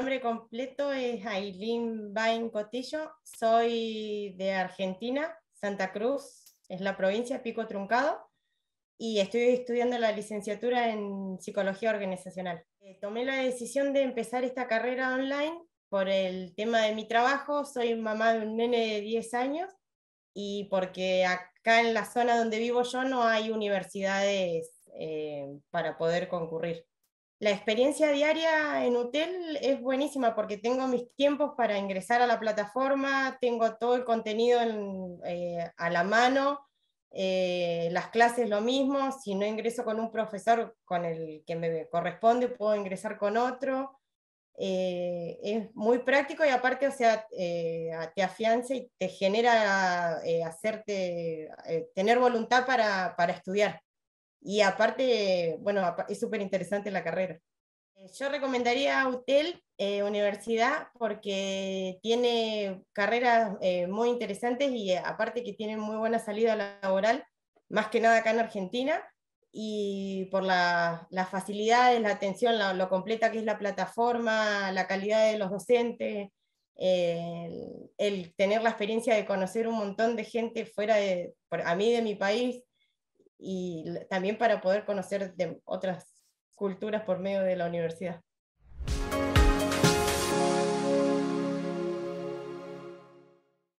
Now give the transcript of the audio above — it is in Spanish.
nombre completo es Aileen Bain Cotillo, soy de Argentina, Santa Cruz, es la provincia Pico Truncado, y estoy estudiando la licenciatura en Psicología Organizacional. Eh, tomé la decisión de empezar esta carrera online por el tema de mi trabajo, soy mamá de un nene de 10 años y porque acá en la zona donde vivo yo no hay universidades eh, para poder concurrir. La experiencia diaria en UTEL es buenísima porque tengo mis tiempos para ingresar a la plataforma, tengo todo el contenido eh, a la mano, eh, las clases lo mismo, si no ingreso con un profesor con el que me corresponde, puedo ingresar con otro. Eh, es muy práctico y aparte, o sea, te afianza y te genera hacerte, tener voluntad para, para estudiar. Y aparte, bueno, es súper interesante la carrera. Eh, yo recomendaría UTEL eh, Universidad porque tiene carreras eh, muy interesantes y aparte que tienen muy buena salida laboral, más que nada acá en Argentina, y por la, las facilidades, la atención, lo completa que es la plataforma, la calidad de los docentes, el, tener la experiencia de conocer un montón de gente fuera de, a mí de mi país, y también para poder conocer de otras culturas por medio de la universidad.